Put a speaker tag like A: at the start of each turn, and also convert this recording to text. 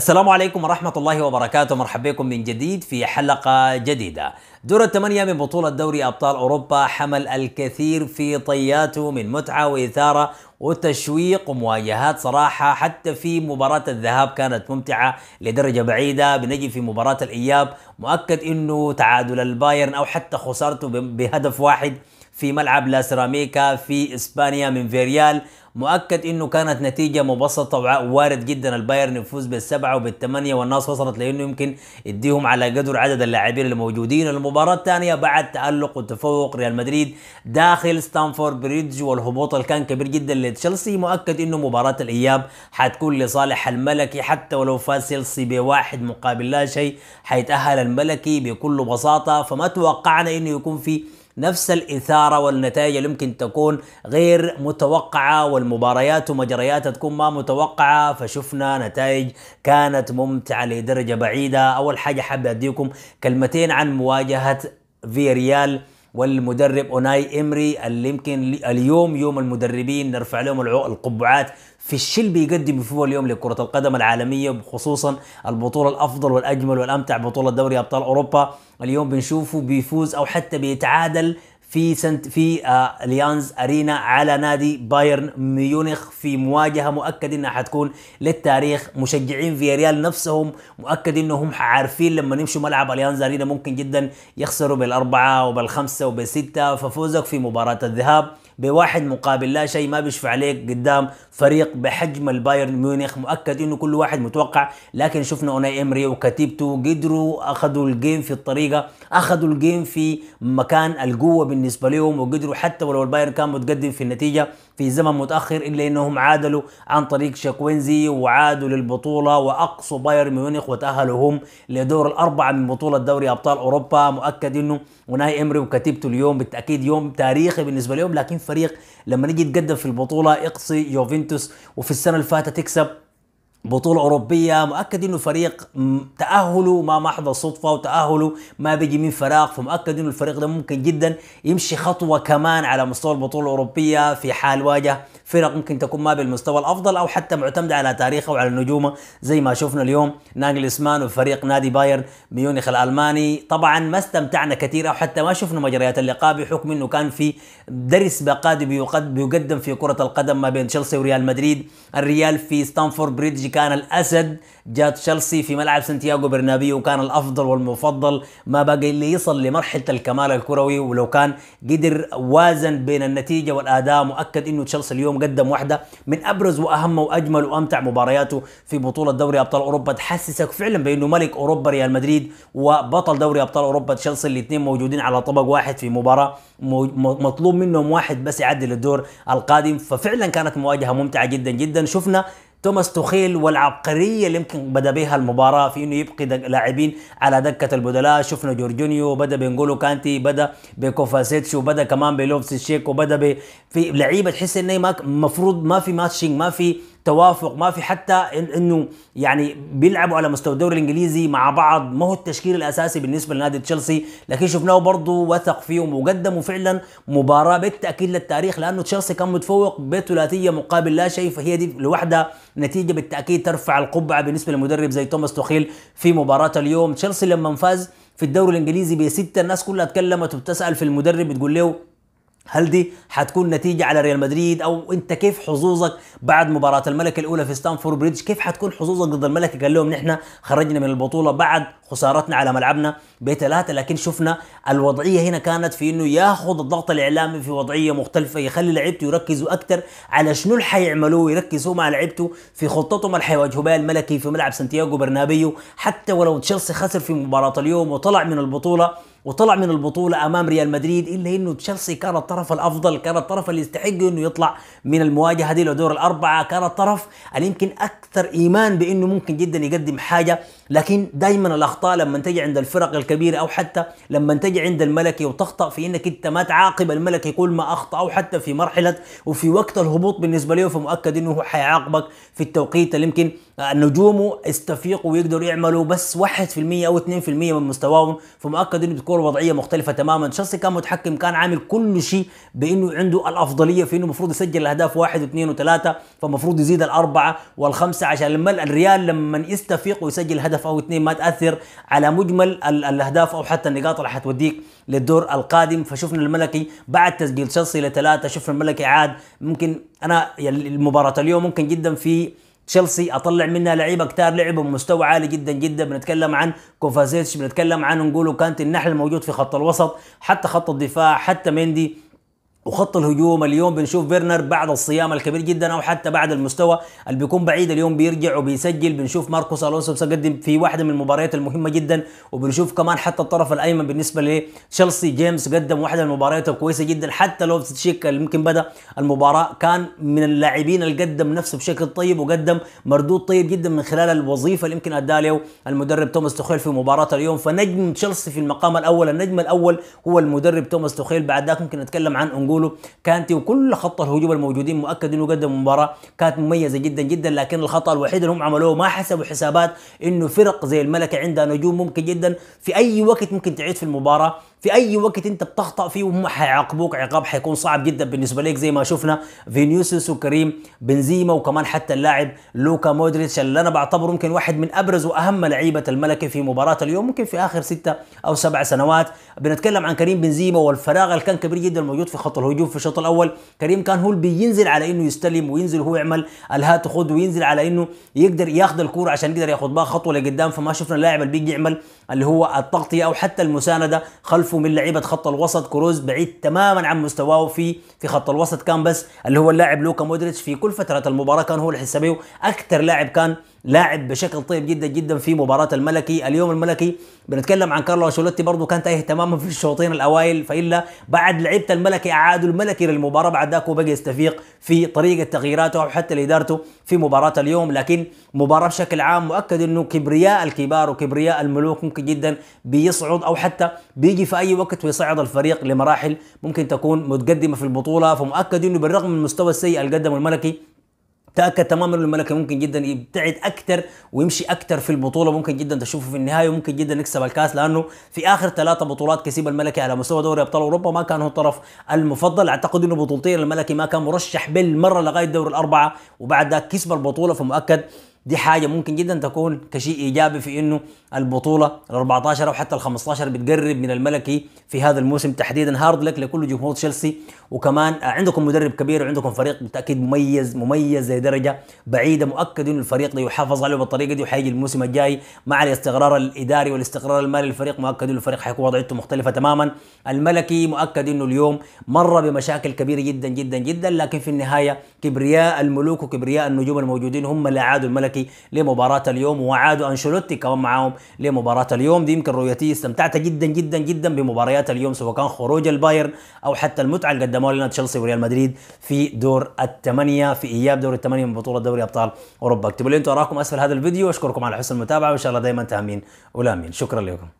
A: السلام عليكم ورحمة الله وبركاته مرحبا بكم من جديد في حلقة جديدة دور الثمانية من بطولة دوري أبطال أوروبا حمل الكثير في طياته من متعة وإثارة وتشويق ومواجهات صراحة حتى في مباراة الذهاب كانت ممتعة لدرجة بعيدة بنجي في مباراة الإياب مؤكد أنه تعادل البايرن أو حتى خسارته بهدف واحد في ملعب لاسراميكا في اسبانيا من فيريال مؤكد انه كانت نتيجة مبسطة وارد جدا البايرن يفوز بالسبعة وبالثمانية والناس وصلت لانه يمكن يديهم على قدر عدد اللاعبين الموجودين المباراة الثانية بعد تألق وتفوق ريال مدريد داخل ستانفورد بريدج والهبوط اللي كان كبير جدا لتشيلسي مؤكد انه مباراة الاياب حتكون لصالح الملكي حتى ولو فاز تشيلسي بواحد مقابل لا شيء حيتأهل الملكي بكل بساطة فما توقعنا انه يكون في نفس الإثارة والنتائج اللي ممكن تكون غير متوقعة والمباريات ومجريات تكون ما متوقعة فشفنا نتائج كانت ممتعة لدرجة بعيدة أول حاجة حابب أديكم كلمتين عن مواجهة فيريال ريال والمدرب اوناي امري اللي يمكن اليوم يوم المدربين نرفع لهم القبعات في الشيء اللي بيقدم فيه اليوم لكره القدم العالميه بخصوصا البطوله الافضل والاجمل والامتع بطوله دوري ابطال اوروبا اليوم بنشوفه بيفوز او حتى بيتعادل في سنت في اليانز آه، ارينا على نادي بايرن ميونخ في مواجهه مؤكد انها حتكون للتاريخ مشجعين في ريال نفسهم مؤكد انهم عارفين لما يمشوا ملعب اليانز ارينا ممكن جدا يخسروا بالاربعه وبالخمسه وبالسته ففوزك في مباراه الذهاب بواحد مقابل لا شيء ما بيشفع عليك قدام فريق بحجم البايرن ميونخ مؤكد انه كل واحد متوقع لكن شفنا اوناي امري وكتيبته قدروا اخذوا الجيم في الطريقه اخذوا الجيم في مكان القوه بالنسبه لهم وقدروا حتى ولو البايرن كان متقدم في النتيجه في زمن متاخر الا انهم عادلوا عن طريق شاكوينزي وعادوا للبطوله واقصوا بايرن ميونخ وتاهلوا هم لدور الاربعه من بطوله دوري ابطال اوروبا مؤكد انه وناي امري وكتيبته اليوم بالتاكيد يوم تاريخي بالنسبه لهم لكن فريق لما نجي يتقدم في البطوله اقصي يوفنتوس وفي السنه اللي فاتت تكسب بطولة أوروبية مؤكد إنه فريق تأهله ما محض صدفة وتأهله ما بيجي من فراغ فمؤكد إنه الفريق ده ممكن جدا يمشي خطوة كمان على مستوى البطولة الأوروبية في حال واجه فرق ممكن تكون ما بالمستوى الافضل او حتى معتمده على تاريخه وعلى نجومه زي ما شفنا اليوم ناجلسمان وفريق نادي بايرن ميونخ الالماني طبعا ما استمتعنا كثير او حتى ما شفنا مجريات اللقاء بحكم انه كان في درس بقادي بيقدم في كره القدم ما بين تشيلسي وريال مدريد الريال في ستانفورد بريدج كان الاسد جاء تشيلسي في ملعب سانتياغو برنابيو وكان الافضل والمفضل ما بقى اللي يصل لمرحله الكمال الكروي ولو كان قدر وازن بين النتيجه والاداء مؤكد انه تشيلسي اليوم مقدم واحده من ابرز واهم واجمل وامتع مبارياته في بطوله دوري ابطال اوروبا تحسسك فعلا بانه ملك اوروبا ريال مدريد وبطل دوري ابطال اوروبا تشيلسي الاثنين موجودين على طبق واحد في مباراه مطلوب منهم واحد بس يعدل الدور القادم ففعلا كانت مواجهه ممتعه جدا جدا شفنا توماس توخيل والعبقريه اللي يمكن بدا بها المباراه في انه يبقي لاعبين على دكه البدلاء شفنا جورجينيو بدا بنقولو كانتي بدا بكوفاسيتش وبدا كمان بلوفس الشيك وبدا في لعيبه تحس انه ما مفروض ما في ماتشنج ما في توافق ما في حتى انه يعني بيلعبوا على مستوى الدوري الانجليزي مع بعض ما هو التشكيل الاساسي بالنسبه لنادي تشيلسي لكن شفناه برضه وثق فيهم وقدموا فعلا مباراه بالتاكيد للتاريخ لانه تشيلسي كان متفوق بثلاثيه مقابل لا شيء فهي دي لوحدها نتيجه بالتاكيد ترفع القبعه بالنسبه لمدرب زي توماس توخيل في مباراه اليوم تشيلسي لما فاز في الدوري الانجليزي بسته الناس كلها اتكلمت وبتسال في المدرب بتقول له هل دي حتكون نتيجة على ريال مدريد أو أنت كيف حظوظك بعد مباراة الملك الأولى في ستانفورد بريدج كيف حتكون حظوظك ضد الملك قال لهم نحن خرجنا من البطولة بعد خسارتنا على ملعبنا بثلاثة لكن شفنا الوضعية هنا كانت في أنه ياخذ الضغط الإعلامي في وضعية مختلفة يخلي لعيبته يركزوا أكثر على شنو اللي حيعملوه يركزوا مع لعيبته في خطتهم اللي حيواجهوا بها الملكي في ملعب سانتياغو برنابيو حتى ولو تشيلسي خسر في مباراة اليوم وطلع من البطولة وطلع من البطوله امام ريال مدريد الا انه تشيلسي كان الطرف الافضل كان الطرف اللي يستحق انه يطلع من المواجهه دي لدور الاربعه كان الطرف اللي يمكن اكثر ايمان بانه ممكن جدا يقدم حاجه لكن دائما الاخطاء لما تجي عند الفرق الكبيره او حتى لما تجي عند الملكي وتخطا في انك انت ما تعاقب الملكي كل ما اخطا او حتى في مرحله وفي وقت الهبوط بالنسبه له فمؤكد انه هو حيعاقبك في التوقيت اللي يمكن نجومه استفيقوا ويقدروا يعملوا بس 1% او 2% من مستواهم فمؤكد انه بتكون وضعيه مختلفه تماما شخصي كان متحكم كان عامل كل شيء بانه عنده الافضليه في انه المفروض يسجل الاهداف واحد واثنين وثلاثه فالمفروض يزيد الاربعه والخمسه عشان لما الريال لما يستفيق ويسجل هدف هدف او اثنين ما تاثر على مجمل الاهداف او حتى النقاط اللي حتوديك للدور القادم فشفنا الملكي بعد تسجيل تشيلسي لثلاثه شفنا الملكي عاد ممكن انا المباراه اليوم ممكن جدا في تشيلسي اطلع منها لعيبه كتار لعبوا بمستوى عالي جدا جدا بنتكلم عن كوفازيتش بنتكلم عن نقولوا كانت النحل الموجود في خط الوسط حتى خط الدفاع حتى مندي وخط الهجوم اليوم بنشوف فيرنر بعد الصيام الكبير جدا او حتى بعد المستوى اللي بيكون بعيد اليوم بيرجع وبيسجل بنشوف ماركوس الونسو بيقدم في واحده من المباريات المهمه جدا وبنشوف كمان حتى الطرف الايمن بالنسبه لتشيلسي جيمس قدم واحده من المباريات الكويسه جدا حتى لو تشيك اللي ممكن بدا المباراه كان من اللاعبين اللي قدم نفسه بشكل طيب وقدم مردود طيب جدا من خلال الوظيفه اللي يمكن اداها له المدرب توماس توخيل في مباراه اليوم فنجم تشيلسي في المقام الاول النجم الاول هو المدرب توماس توخيل بعد ذاك ممكن نتكلم عن نقوله كانتي وكل خط الهجوم الموجودين مؤكد انه قدم مباراه كانت مميزه جدا جدا لكن الخطا الوحيد اللي هم عملوه ما حسبوا حسابات انه فرق زي الملكه عندها نجوم ممكن جدا في اي وقت ممكن تعيد في المباراه في اي وقت انت بتخطا فيه وهم حيعاقبوك عقاب حيكون صعب جدا بالنسبه لك زي ما شفنا فينيسيوس وكريم بنزيما وكمان حتى اللاعب لوكا مودريتش اللي انا بعتبره يمكن واحد من ابرز واهم لعيبه الملكه في مباراه اليوم ممكن في اخر ستة او سبع سنوات بنتكلم عن كريم بنزيما والفراغ اللي كان كبير جدا موجود في خط الهجوم في الشوط الاول كريم كان هو اللي بينزل على انه يستلم وينزل هو يعمل الهات خد وينزل على انه يقدر ياخذ الكوره عشان يقدر ياخذ بها خطوه لقدام فما شفنا اللاعب اللي بيجي يعمل اللي هو التغطيه او حتى المسانده خلف شايفه من لعيبه خط الوسط كروز بعيد تماما عن مستواه في في خط الوسط كان بس اللي هو اللاعب لوكا مودريتش في كل فتره المباراه كان هو اللي حسابيه اكثر لاعب كان لاعب بشكل طيب جدا جدا في مباراه الملكي اليوم الملكي بنتكلم عن كارلو شولتي برضه كان تايه تماما في الشوطين الاوائل فالا بعد لعبة الملكي اعادوا الملكي للمباراه بعد ذاك وبقى يستفيق في طريقه تغييراته او حتى لادارته في مباراه اليوم لكن مباراه بشكل عام مؤكد انه كبرياء الكبار وكبرياء الملوك ممكن جدا بيصعد او حتى بيجي في اي وقت ويصعد الفريق لمراحل ممكن تكون متقدمه في البطوله فمؤكد انه بالرغم من المستوى السيء اللي قدمه الملكي تاكد تماما انه الملكه ممكن جدا يبتعد اكثر ويمشي اكثر في البطوله ممكن جدا تشوفه في النهايه وممكن جدا يكسب الكاس لانه في اخر ثلاثه بطولات كسب الملكي على مستوى دوري ابطال اوروبا ما كان هو الطرف المفضل اعتقد انه بطولتين الملكي ما كان مرشح بالمره لغايه دور الاربعه وبعد ذاك كسب البطوله فمؤكد دي حاجه ممكن جدا تكون كشيء ايجابي في انه البطوله ال 14 او حتى ال 15 بتقرب من الملكي في هذا الموسم تحديدا هارد لك لكل جمهور تشيلسي وكمان عندكم مدرب كبير وعندكم فريق بالتاكيد مميز مميز لدرجه بعيده مؤكد انه الفريق ده يحافظ عليه بالطريقه دي وحيجي الموسم الجاي مع الاستقرار الاداري والاستقرار المالي للفريق مؤكد انه الفريق حيكون وضعيته مختلفه تماما الملكي مؤكد انه اليوم مر بمشاكل كبيره جدا جدا جدا لكن في النهايه كبرياء الملوك وكبرياء النجوم الموجودين هم اللي عادوا الملكي التركي لمباراه اليوم وعادوا أنشلوتي كمان معاهم لمباراه اليوم دي يمكن رؤيتي استمتعت جدا جدا جدا بمباريات اليوم سواء كان خروج البايرن او حتى المتعه اللي قدموها لنا تشيلسي وريال مدريد في دور الثمانيه في اياب دور الثمانيه من بطوله دوري ابطال اوروبا اكتبوا لي انتم اراكم اسفل هذا الفيديو واشكركم على حسن المتابعه وان شاء الله دائما تامين ولامين شكرا لكم